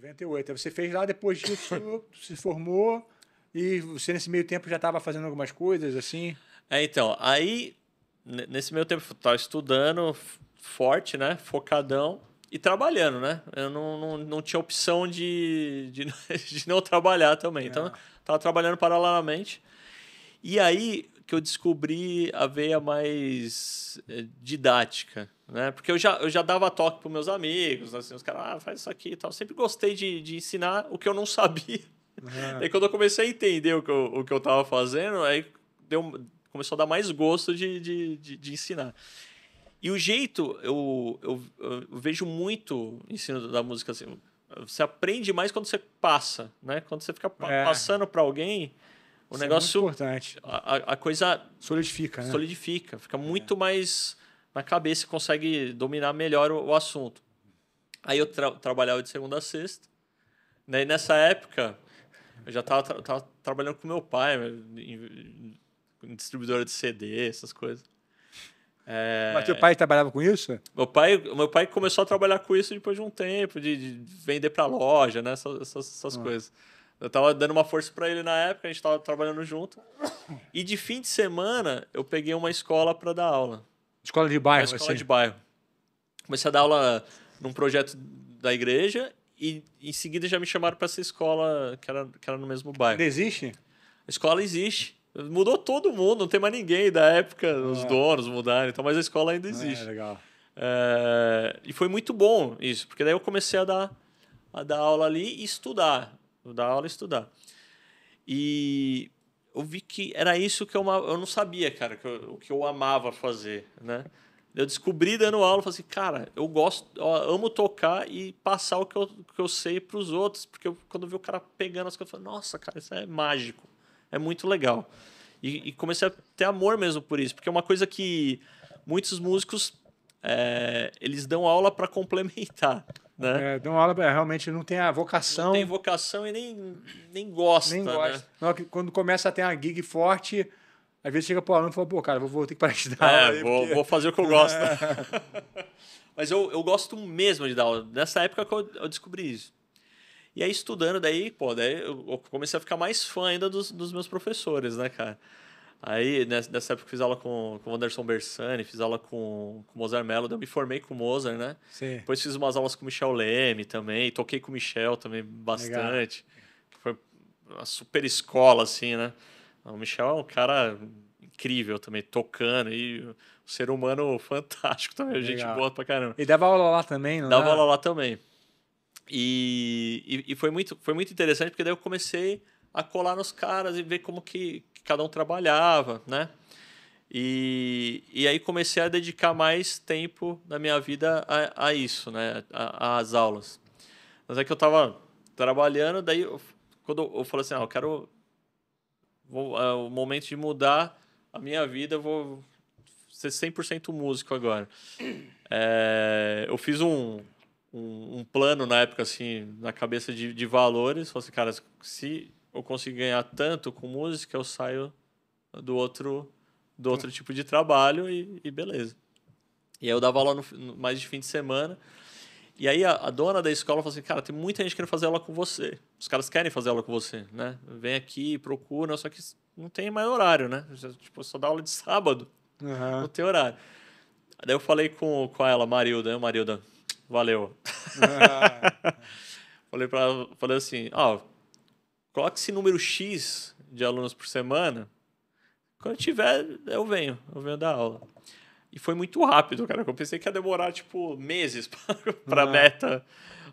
98. Você fez lá, depois disso, se formou e você nesse meio tempo já estava fazendo algumas coisas assim? É, então, aí nesse meio tempo estava estudando forte, né? Focadão e trabalhando, né? Eu não, não, não tinha opção de, de, de não trabalhar também. Então, é. Então, estava trabalhando paralelamente. E aí, que eu descobri a veia mais eh, didática, né? Porque eu já, eu já dava toque para meus amigos, assim, os caras, ah, faz isso aqui e tal. Eu sempre gostei de, de ensinar o que eu não sabia. Uhum. Aí quando eu comecei a entender o que eu, o que eu tava fazendo, aí deu, começou a dar mais gosto de, de, de, de ensinar. E o jeito, eu, eu, eu vejo muito ensino da música assim. Você aprende mais quando você passa, né? Quando você fica é. passando para alguém, o Isso é negócio. É importante. A, a, coisa. Solidifica, né? Solidifica. Fica é. muito mais na cabeça, consegue dominar melhor o, o assunto. Aí eu tra trabalhava de segunda a sexta. Daí nessa época, eu já estava tra tava trabalhando com meu pai, em, em distribuidora de CD, essas coisas. É... Mas teu pai trabalhava com isso? Meu pai, meu pai começou a trabalhar com isso depois de um tempo, de, de vender para loja, né? essas, essas, essas ah. coisas. Eu tava dando uma força para ele na época, a gente tava trabalhando junto. E de fim de semana, eu peguei uma escola para dar aula. Escola de bairro, uma escola assim. de bairro. Comecei a dar aula num projeto da igreja e em seguida já me chamaram para essa escola que era, que era no mesmo bairro. Ainda existe? A escola existe. Mudou todo mundo, não tem mais ninguém da época, os ah. donos mudaram, então, mas a escola ainda ah, é, existe. É, legal. É, e foi muito bom isso, porque daí eu comecei a dar, a dar aula ali e estudar dar aula e estudar. E eu vi que era isso que eu, eu não sabia, cara, que eu, o que eu amava fazer, né? Eu descobri dando aula, falei assim, cara, eu gosto, eu amo tocar e passar o que eu, que eu sei para os outros, porque eu, quando eu vi o cara pegando as coisas, eu falei, nossa, cara, isso é mágico, é muito legal. E, e, comecei a ter amor mesmo por isso, porque é uma coisa que muitos músicos é, eles dão aula para complementar. Né? É, é, realmente não tem a vocação. Não tem vocação e nem, nem gosta. Nem né? gosta. Né? Não, é quando começa a ter uma gig forte, às vezes chega pro aluno e fala, pô, cara, vou, vou ter que parar de dar é, aula. Aí, vou, porque... vou fazer o que eu gosto. É. Mas eu, eu gosto mesmo de dar aula. Nessa época que eu, eu descobri isso. E aí, estudando, daí, pô, daí eu comecei a ficar mais fã ainda dos, dos meus professores, né, cara? Aí, nessa época, fiz aula com, com o Anderson Bersani, fiz aula com, com o Mozart Mello, eu me formei com o Mozart, né? Sim. Depois fiz umas aulas com o Michel Leme também, toquei com o Michel também bastante. Legal. Foi uma super escola, assim, né? O Michel é um cara incrível também, tocando, e um ser humano fantástico também, é Legal. gente boa pra caramba. E dava aula lá também, não Dava é? aula lá também. E, e, e foi, muito, foi muito interessante, porque daí eu comecei a colar nos caras e ver como que cada um trabalhava, né? E, e aí comecei a dedicar mais tempo na minha vida a, a isso, né? Às aulas. Mas é que eu tava trabalhando, daí eu, quando eu, eu falei assim, ah, eu quero vou, é o momento de mudar a minha vida, eu vou ser 100% músico agora. É, eu fiz um, um, um, plano na época, assim, na cabeça de, de valores. Falei assim, cara, se eu consigo ganhar tanto com música, eu saio do outro, do outro hum. tipo de trabalho e, e beleza. E aí eu dava aula no, no, mais de fim de semana. E aí a, a, dona da escola falou assim, cara, tem muita gente querendo fazer aula com você. Os caras querem fazer aula com você, né? Vem aqui, procura, só que não tem mais horário, né? Tipo, só dá aula de sábado. Uhum. Não tem horário. Daí eu falei com, com ela, Marilda, né? Marilda, valeu. Uhum. falei para falei assim, ó, oh, coloque esse número X de alunos por semana. Quando tiver, eu venho, eu venho dar aula. E foi muito rápido, cara. Eu pensei que ia demorar, tipo, meses para ah. É. meta,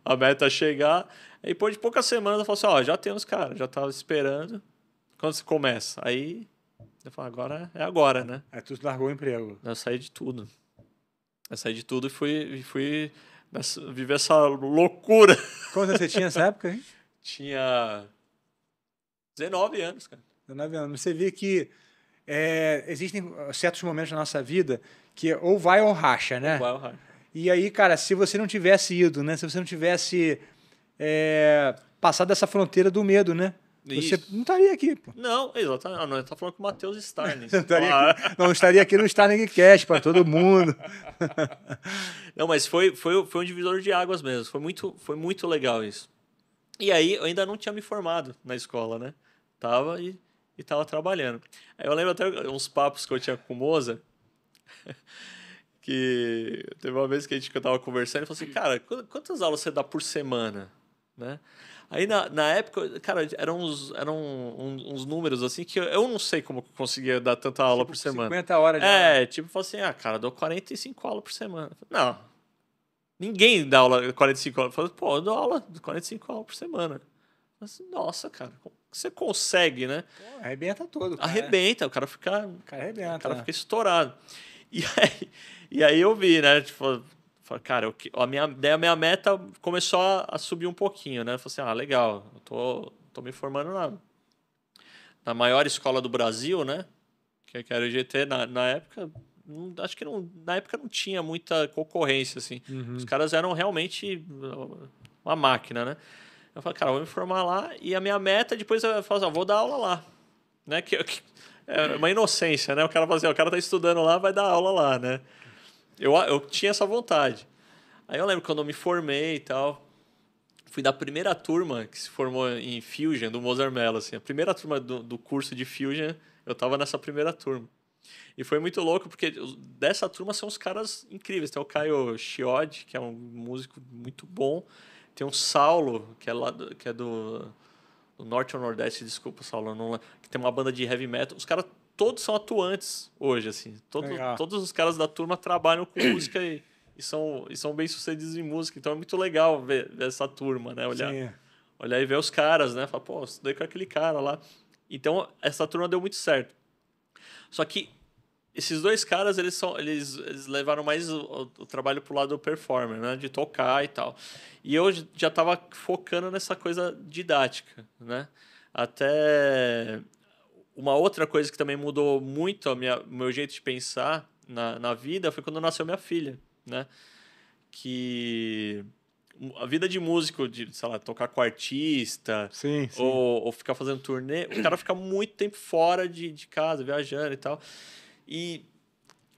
a meta chegar. E depois de poucas semanas eu falo assim, ó, já tem uns caras, já tava esperando. Quando você começa? Aí eu falo, agora é agora, né? Aí tu largou o emprego. Eu saí de tudo. Eu saí de tudo e fui, fui viver essa loucura. Quantos você tinha nessa época, hein? Tinha 19 anos, cara. 19 anos. Você vê que é, existem certos momentos na nossa vida que ou vai ou racha, né? Ou vai ou racha. E aí, cara, se você não tivesse ido, né? Se você não tivesse é, passado essa fronteira do medo, né? Você não estaria aqui, pô. Não, exatamente. Ah, não, tá falando com o Matheus Starnes. não, estaria aqui, não estaria aqui no Starling Cash para todo mundo. não, mas foi, foi, foi um divisor de águas mesmo. Foi muito, foi muito legal isso. E aí, eu ainda não tinha me formado na escola, né? tava e, e tava trabalhando. Aí eu lembro até uns papos que eu tinha com o Moza, que teve uma vez que a gente que eu tava conversando, ele falou assim, cara, quantas aulas você dá por semana? Né? Aí na, na época, cara, eram, uns, eram uns, uns números assim que eu, eu, não sei como conseguia dar tanta aula tipo, por semana. 50 horas de É, aula. tipo, eu assim: ah, cara, dou 45 aulas por semana. não. Ninguém dá aula 45 horas. pô, eu dou aula 45 aulas por semana. Mas, nossa, cara, como você consegue, né? Pô, arrebenta todo. Cara. Arrebenta, o cara fica. O cara arrebenta. O cara fica estourado. E aí, e aí eu vi, né? Tipo, cara, eu, a minha, daí a minha meta começou a, a subir um pouquinho, né? Eu falei assim, ah, legal, eu tô, tô me formando na, na maior escola do Brasil, né? Que, que era o GT na, na época. Não, acho que não, na época não tinha muita concorrência, assim. Uhum. Os caras eram realmente uma máquina, né? Eu falei, cara, eu vou me formar lá e a minha meta é depois eu falo assim, vou dar aula lá. Né? Que, que, é uma inocência, né? O cara fazer assim, o cara tá estudando lá, vai dar aula lá, né? Eu, eu tinha essa vontade. Aí eu lembro quando eu me formei e tal, fui da primeira turma que se formou em Fusion, do Mozart Mello, assim. A primeira turma do, do curso de Fusion, eu tava nessa primeira turma. E foi muito louco, porque dessa turma são os caras incríveis. Tem o Caio Chiod, que é um músico muito bom. Tem um Saulo, que é, lá, do, que é do, do Norte ou Nordeste, desculpa, Saulo, não, que tem uma banda de heavy metal. Os caras todos são atuantes hoje, assim. Todo, todos os caras da turma trabalham com música e, e, são, e são bem sucedidos em música. Então é muito legal ver, ver essa turma, né? Olhar, olhar e ver os caras, né? Falar, pô, daí com aquele cara lá. Então essa turma deu muito certo. Só que esses dois caras, eles, são, eles, eles levaram mais o, o, trabalho pro lado do performer, né? De tocar e tal. E eu já tava focando nessa coisa didática, né? Até uma outra coisa que também mudou muito o meu jeito de pensar na, na vida foi quando nasceu minha filha, né? Que a vida de músico, de, sei lá, tocar com artista, sim, sim. Ou, ou ficar fazendo turnê, o cara fica muito tempo fora de, de casa, viajando e tal. E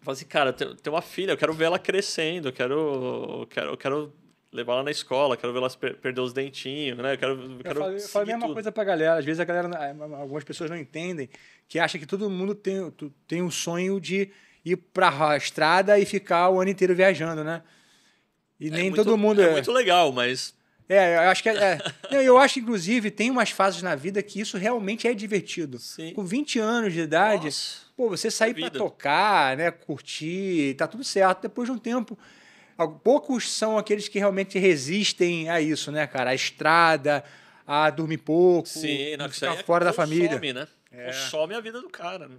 falei assim, cara, tem, tem uma filha, eu quero ver ela crescendo, eu quero, eu quero, eu quero levar ela na escola, eu quero ver ela perder os dentinhos, né? Eu quero. Eu, eu é, quero eu falo a mesma tudo. coisa pra galera. Às vezes a galera, algumas pessoas não entendem que acha que todo mundo tem, tem um sonho de ir pra estrada e ficar o ano inteiro viajando, né? E é nem muito, todo mundo. É, é muito legal, mas é, eu acho que. É, é. eu acho, inclusive, tem umas fases na vida que isso realmente é divertido. Sim. Com 20 anos de idade, Nossa, pô, você é sair para tocar, né, curtir, tá tudo certo. Depois de um tempo. Poucos são aqueles que realmente resistem a isso, né, cara? A estrada, a dormir pouco, Sim, não, ficar é fora da família. Consome, né? É. Consome a vida do cara, né?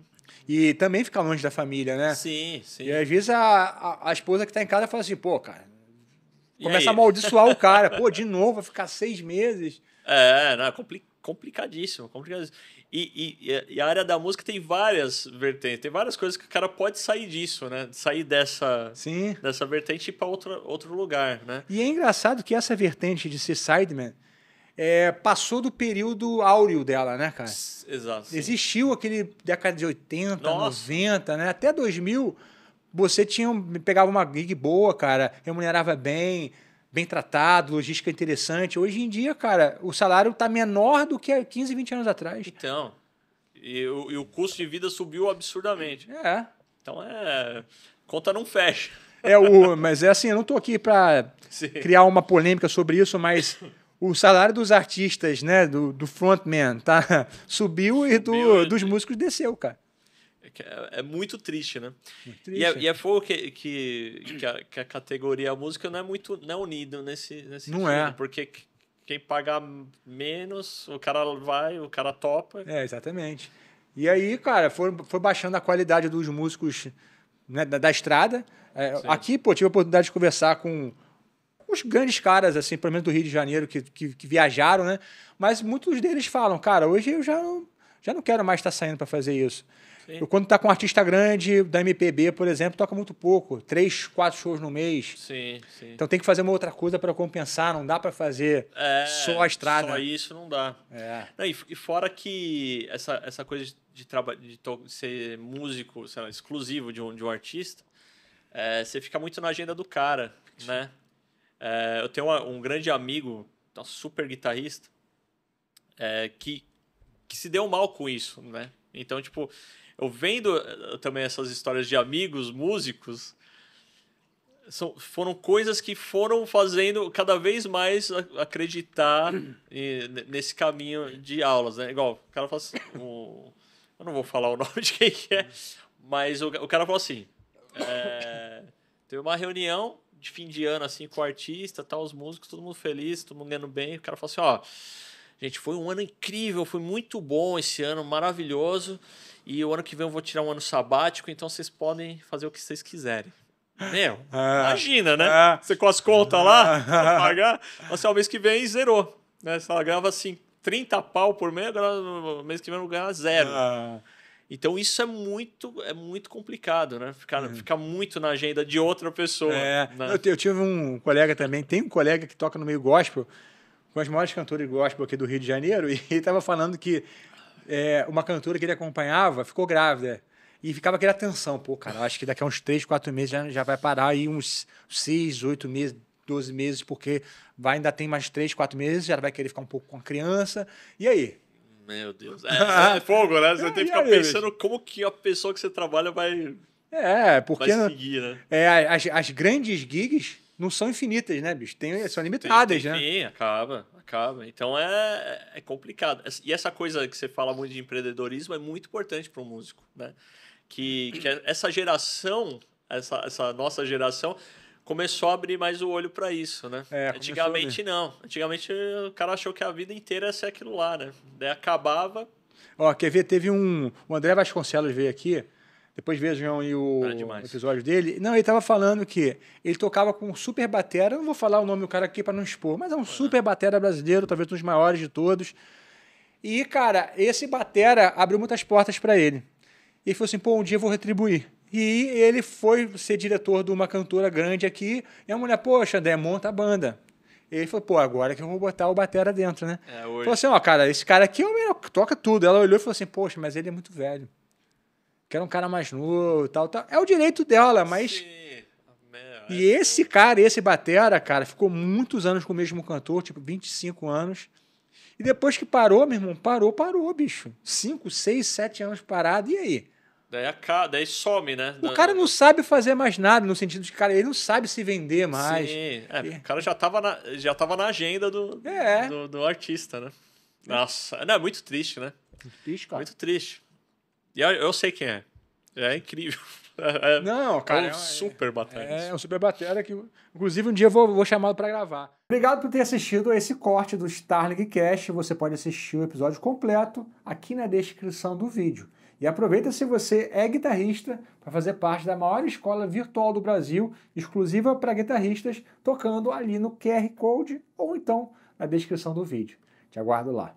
E também ficar longe da família, né? Sim, sim. E às vezes a, a, a esposa que está em casa fala assim, pô, cara, Começa a amaldiçoar o cara. Pô, de novo, vai ficar seis meses. É, não, é compli complicadíssimo, complicadíssimo. E, e, e, a área da música tem várias vertentes, tem várias coisas que o cara pode sair disso, né? Sair dessa, Sim. dessa vertente e ir para outro lugar, né? E é engraçado que essa vertente de ser sideman, é, passou do período áureo dela, né, cara? Exato. Sim. Existiu aquele década de 80, Nossa. 90, né? Até 2000, você tinha pegava uma gig boa, cara, remunerava bem, bem tratado, logística interessante. Hoje em dia, cara, o salário está menor do que há 15, 20 anos atrás. Então, e o, e o custo de vida subiu absurdamente. É. Então, é conta não fecha. É o, mas é assim, eu não estou aqui para criar uma polêmica sobre isso, mas o salário dos artistas, né, do, do frontman, tá, subiu e do, né? dos músicos desceu, cara. É, é, muito triste, né? Muito é, triste. E, é, é fogo que, que, que, a, que, a, categoria música não é muito não é unido nesse, nesse Não sentido, é. Né? Porque quem pagar menos, o cara vai, o cara topa. É, exatamente. E aí, cara, foi, foi baixando a qualidade dos músicos né, da, da, estrada. É, aqui, pô, tive a oportunidade de conversar com os grandes caras, assim, pelo menos do Rio de Janeiro, que, que, que viajaram, né? Mas muitos deles falam, cara, hoje eu já não já não quero mais estar tá saindo para fazer isso. Sim. Eu, quando está com um artista grande da MPB, por exemplo, toca muito pouco. Três, quatro shows no mês. Sim, sim. Então tem que fazer uma outra coisa para compensar. Não dá para fazer é, só a estrada. Só isso não dá. É. Não, e, e, fora que essa, essa coisa de, de, de, ser músico lá, exclusivo de um, de um artista, é, você fica muito na agenda do cara, sim. né? É, eu tenho uma, um grande amigo, um super guitarrista, é, que, que se deu mal com isso, né? Então, tipo, eu vendo eh, também essas histórias de amigos, músicos, são, foram coisas que foram fazendo cada vez mais acreditar e, nesse caminho de aulas, né? Igual, o cara fala assim, eu não vou falar o nome de quem é, mas o, o cara falou assim, é, eh, teve uma reunião de fim de ano, assim, com o artista, tá os músicos, todo mundo feliz, todo mundo ganhando bem, o cara falou assim, ó Gente, foi um ano incrível, foi muito bom esse ano, maravilhoso. E o ano que vem eu vou tirar um ano sabático, então vocês podem fazer o que vocês quiserem. Meu, é. imagina, né? É. você com as contas lá, pra pagar, mas assim, mês que vem zerou. Né? Se ela ganhava assim, 30 pau por mês, agora no mês que vem eu ganha zero. É. Então isso é muito, é muito complicado, né? Ficar, é. ficar muito na agenda de outra pessoa. É. Né? Eu, eu, tive um colega também, tem um colega que toca no meio gospel, com as maiores cantoras de gospel aqui do Rio de Janeiro, e estava falando que é, uma cantora que ele acompanhava ficou grávida. E ficava aquela tensão, pô, cara, acho que daqui a uns três quatro meses já, já vai parar aí uns seis oito meses, doze meses, porque vai, ainda tem mais três quatro meses, já vai querer ficar um pouco com a criança. E aí? Meu Deus. É, é fogo, né? Você é, tem que ficar aí, pensando como que a pessoa que você trabalha vai. É, porque. seguir, né? É, as, as grandes gigs não são infinitas, né, bicho? Tem, são limitadas, tem, tem, né? Sim, acaba, acaba. Então é, é, é complicado. E essa coisa que você fala muito de empreendedorismo é muito importante para o músico, né? Que, que é, essa geração, essa, essa nossa geração, começou a abrir mais o olho para isso, né? É, Antigamente não. Antigamente o cara achou que a vida inteira ia ser aquilo lá, né? Daí acabava. Ó, quer ver? Teve um. O André Vasconcelos veio aqui. Depois vejam aí o episódio dele. Não, ele estava falando que ele tocava com um super batera. Eu não vou falar o nome do cara aqui para não expor, mas é um é. super batera brasileiro, talvez um dos maiores de todos. E, cara, esse batera abriu muitas portas para ele. E ele falou assim: pô, um dia eu vou retribuir. E ele foi ser diretor de uma cantora grande aqui. E a mulher, poxa, André, monta a banda. E ele falou, pô, agora que eu vou botar o Batera dentro, né? É, hoje. Falou assim, ó, cara, esse cara aqui é o melhor, toca tudo. Ela olhou e falou assim, poxa, mas ele é muito velho que era um cara mais novo e tal, tal. É o direito dela, mas. Sim. E é esse cara, esse batera, cara, ficou muitos anos com o mesmo cantor, tipo 25 anos. E depois que parou, meu irmão, parou, parou, bicho. 5, 6, 7 anos parado, e aí? Daí, a, daí some, né? O cara não sabe fazer mais nada, no sentido de, cara, ele não sabe se vender mais. Sim, é, o cara já tava na, já tava na agenda do, é. do, do, artista, né? Nossa, não, é muito triste, né? triste, cara. Muito triste. Eu, eu sei quem é. É incrível. É, é, Não, cara. É um super batalha. É, é, um super batalha que, inclusive, um dia eu vou, vou chamá-lo para gravar. Obrigado por ter assistido a esse corte do Starling Cast. Você pode assistir o episódio completo aqui na descrição do vídeo. E aproveita se você é guitarrista para fazer parte da maior escola virtual do Brasil, exclusiva para guitarristas, tocando ali no QR Code ou então na descrição do vídeo. Te aguardo lá.